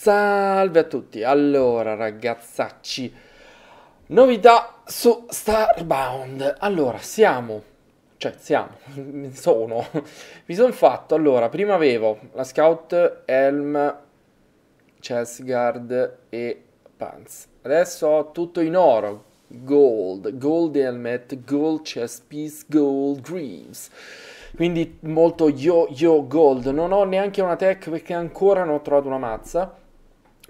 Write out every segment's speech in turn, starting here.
Salve a tutti, allora ragazzacci, novità su Starbound, allora siamo, cioè siamo, sono, mi sono fatto, allora prima avevo la Scout, Helm, Chessguard e Pants, adesso ho tutto in oro, Gold, Gold Helmet, Gold Chest Piece, Gold Greaves, quindi molto yo yo gold non ho neanche una tech perché ancora non ho trovato una mazza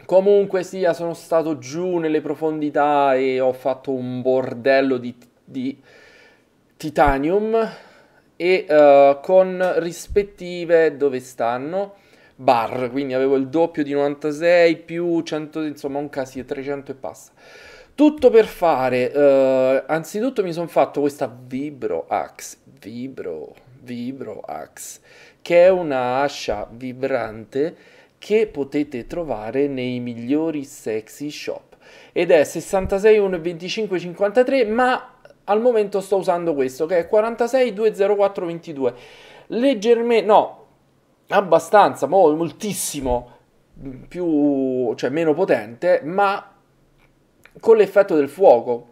Comunque sia, sono stato giù nelle profondità e ho fatto un bordello di, di titanium e uh, con rispettive dove stanno bar, quindi avevo il doppio di 96 più 100, insomma un casino 300 e passa. Tutto per fare, uh, anzitutto mi sono fatto questa Vibro Axe, Vibro, Vibro Axe, che è una ascia vibrante che potete trovare nei migliori sexy shop ed è 66 1 25 53 ma al momento sto usando questo che è 46 204 22 leggermente no abbastanza mo, moltissimo più cioè meno potente ma con l'effetto del fuoco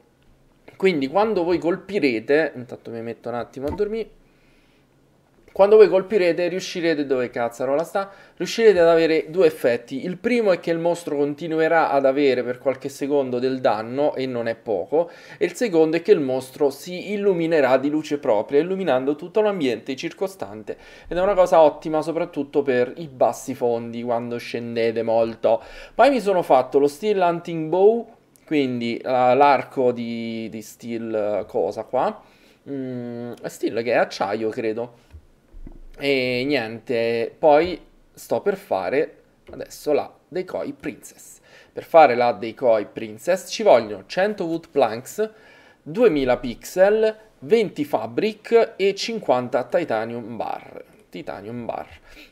quindi quando voi colpirete intanto mi metto un attimo a dormire quando voi colpirete riuscirete, dove cazzarola sta, riuscirete ad avere due effetti. Il primo è che il mostro continuerà ad avere per qualche secondo del danno e non è poco. E il secondo è che il mostro si illuminerà di luce propria, illuminando tutto l'ambiente circostante. Ed è una cosa ottima soprattutto per i bassi fondi, quando scendete molto. Poi mi sono fatto lo Steel Hunting Bow, quindi uh, l'arco di, di Steel eh, cosa qua. Mm, steel che è acciaio credo e niente, poi sto per fare adesso la Decoy Princess. Per fare la Decoy Princess ci vogliono 100 wood planks, 2000 pixel, 20 fabric e 50 titanium bar. Titanium bar.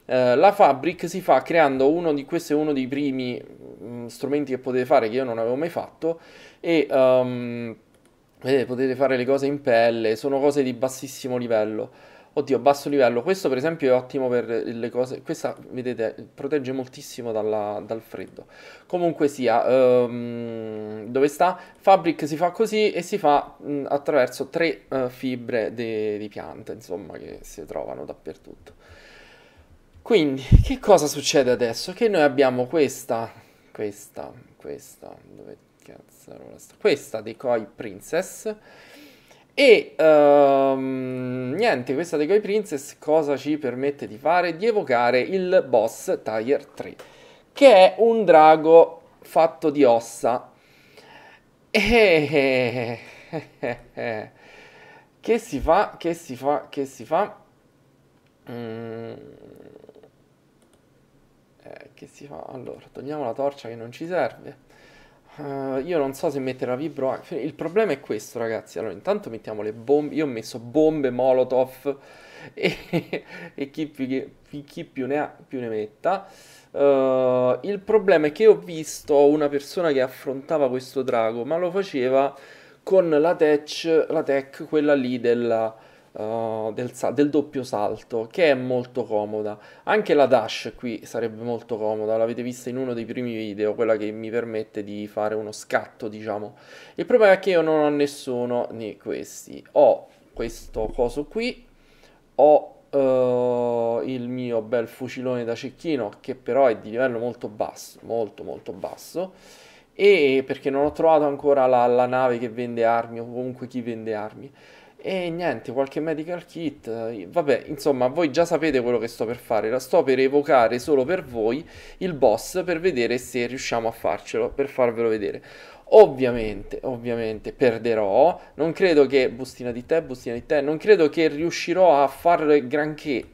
Eh, la fabric si fa creando uno di questi è uno dei primi mh, mm, strumenti che potete fare che io non avevo mai fatto e um, vedete potete fare le cose in pelle, sono cose di bassissimo livello. Oddio, basso livello. Questo, per esempio, è ottimo per le cose. Questa, vedete, protegge moltissimo dalla, dal freddo. Comunque sia, um, dove sta? Fabric si fa così e si fa mh, attraverso tre uh, fibre di piante, insomma, che si trovano dappertutto. Quindi, che cosa succede adesso? Che noi abbiamo questa, questa, questa, dove cazzo era questa? Questa Decoy Princess e um, niente, questa Decoy Princess cosa ci permette di fare? Di evocare il boss Tier 3, che è un drago fatto di ossa. che si fa? Che si fa? Che si fa? Mm. Eh, che si fa? Allora, togliamo la torcia che non ci serve. Eh, io non so se mettere la vibro. Cioè, il problema è questo, ragazzi. Allora, intanto mettiamo le bombe. Io ho messo bombe Molotov. E, e chi, più, chi, più, ne ha più ne metta. Uh, il problema è che ho visto una persona che affrontava questo drago, ma lo faceva con la tech, la tech quella lì della eh, del, del, doppio salto, che è molto comoda. Anche la dash qui sarebbe molto comoda, l'avete vista in uno dei primi video, quella che mi permette di fare uno scatto, diciamo. Il problema è che io non ho nessuno di questi. Ho questo coso qui, ho Uh, il mio bel fucilone da cecchino che però è di livello molto basso molto molto basso e perché non ho trovato ancora la, la nave che vende armi o comunque chi vende armi e niente, qualche medical kit. Eh, vabbè, insomma, voi già sapete quello che sto per fare. La sto per evocare solo per voi il boss per vedere se riusciamo a farcelo, per farvelo vedere. Ovviamente, ovviamente perderò. Non credo che bustina di te, bustina di te, non credo che riuscirò a fare granché,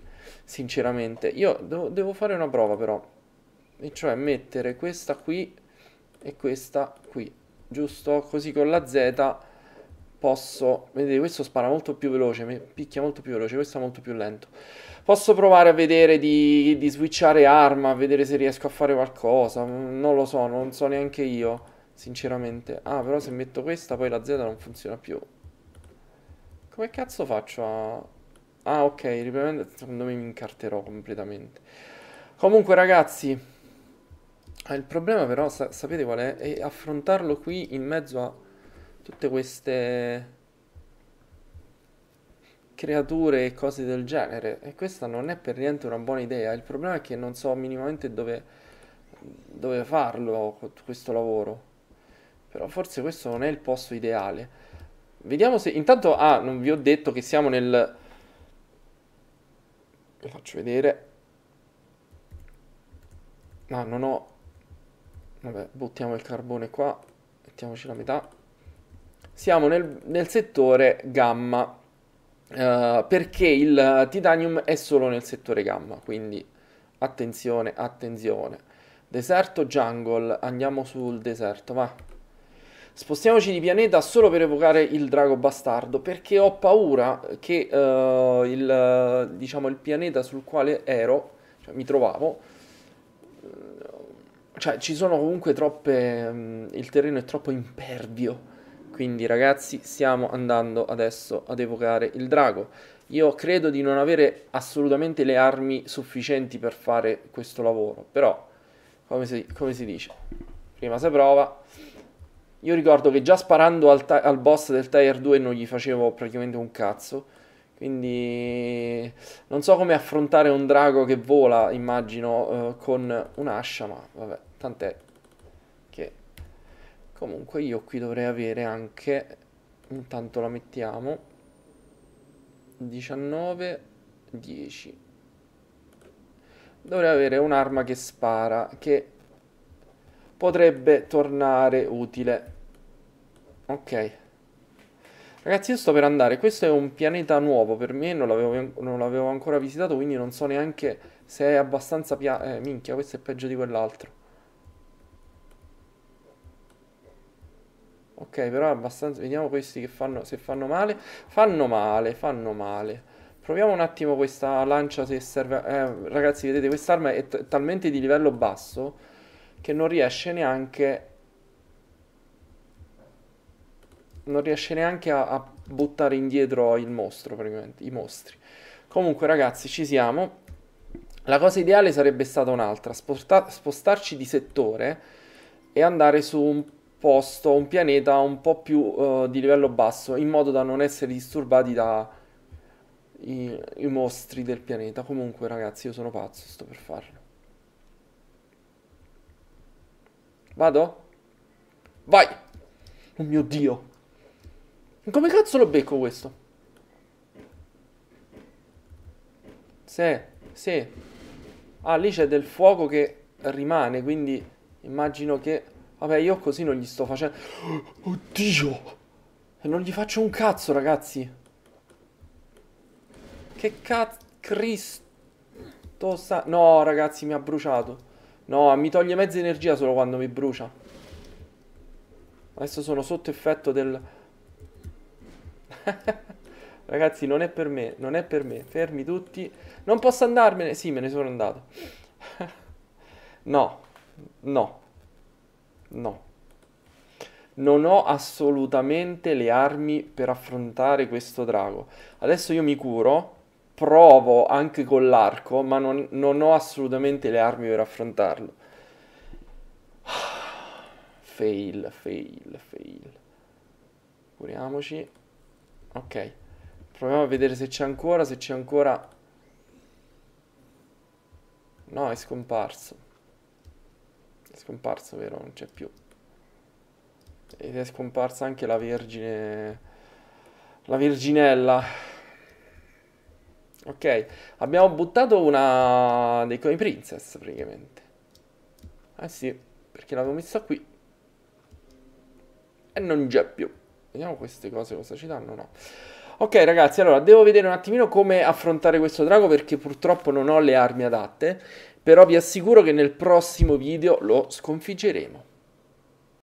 sinceramente. Io devo fare una prova però. E cioè mettere questa qui e questa qui, giusto? Così con la Z posso, vedete questo spara molto più veloce, mi picchia molto più veloce, questo è molto più lento. Posso provare a vedere di, di switchare arma, a vedere se riesco a fare qualcosa, mm, non lo so, non so neanche io, sinceramente. Ah, però se metto questa poi la Z non funziona più. Come cazzo faccio a... Ah, ok, riprendendo, secondo me mi incarterò completamente. Comunque ragazzi, ah, il problema però, sa sapete qual è? È affrontarlo qui in mezzo a tutte queste creature e cose del genere e questa non è per niente una buona idea il problema è che non so minimamente dove, dove farlo questo lavoro però forse questo non è il posto ideale vediamo se intanto ah non vi ho detto che siamo nel vi faccio vedere no non ho vabbè buttiamo il carbone qua mettiamoci la metà siamo nel, nel settore gamma, eh, perché il titanium è solo nel settore gamma, quindi attenzione, attenzione. Deserto jungle, andiamo sul deserto, va. Spostiamoci di pianeta solo per evocare il drago bastardo, perché ho paura che eh, il, diciamo, il pianeta sul quale ero, cioè mi trovavo, cioè ci sono comunque troppe, mm, il terreno è troppo impervio quindi ragazzi stiamo andando adesso ad evocare il drago. Io credo di non avere assolutamente le armi sufficienti per fare questo lavoro, però come si, come si dice, prima si prova. Io ricordo che già sparando al, al boss del Tier 2 non gli facevo praticamente un cazzo, quindi non so come affrontare un drago che vola, immagino, eh, con un'ascia, ma vabbè, tant'è comunque io qui dovrei avere anche intanto la mettiamo 19 10 dovrei avere un'arma che spara che potrebbe tornare utile ok Ragazzi io sto per andare, questo è un pianeta nuovo per me, non l'avevo, ancora visitato quindi non so neanche se è abbastanza... Pia eh, minchia, questo è peggio di quell'altro. ok, però è abbastanza... Vediamo questi che fanno... se fanno male. Fanno male, fanno male. Proviamo un attimo questa lancia se serve... Eh, ragazzi, vedete, quest'arma è talmente di livello basso che non riesce neanche... Non riesce neanche a, a buttare indietro il mostro, praticamente, i mostri. Comunque, ragazzi, ci siamo. La cosa ideale sarebbe stata un'altra, sposta- spostarci di settore e andare su un posto, un pianeta un po' più uh, di livello basso, in modo da non essere disturbati da i, i mostri del pianeta. Comunque, ragazzi, io sono pazzo, sto per farlo. Vado? Vai! Oh mio Dio! Come cazzo lo becco questo? Sì, sì. Ah, lì c'è del fuoco che rimane, quindi immagino che... Vabbè, io così non gli sto facendo... Oddio! E non gli faccio un cazzo, ragazzi. Che cazzo... Cristo sa... No, ragazzi, mi ha bruciato. No, mi toglie mezza energia solo quando mi brucia. Adesso sono sotto effetto del... ragazzi, non è per me, non è per me. Fermi tutti. Non posso andarmene. Sì, me ne sono andato. no, no. No. Non ho assolutamente le armi per affrontare questo drago. Adesso io mi curo, provo anche con l'arco, ma non, non ho assolutamente le armi per affrontarlo. Fail, fail, fail. Curiamoci. Ok. Proviamo a vedere se c'è ancora, se c'è ancora... No, è scomparso scomparso, vero? Non c'è più. Ed è scomparsa anche la Vergine... La Virginella. Ok, abbiamo buttato una dei coin princess praticamente. Ah sì, perché l'avevo messa qui. E non c'è più. Vediamo queste cose cosa ci danno, no. Ok ragazzi, allora devo vedere un attimino come affrontare questo drago perché purtroppo non ho le armi adatte però vi assicuro che nel prossimo video lo sconfiggeremo.